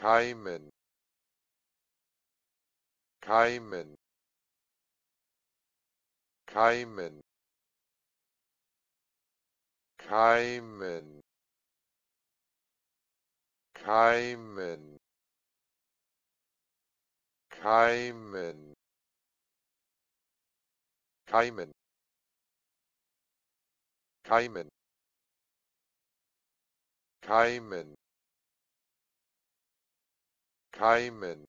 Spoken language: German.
keimen keimen keimen keimen keimen keimen keimen keimen keimen keimen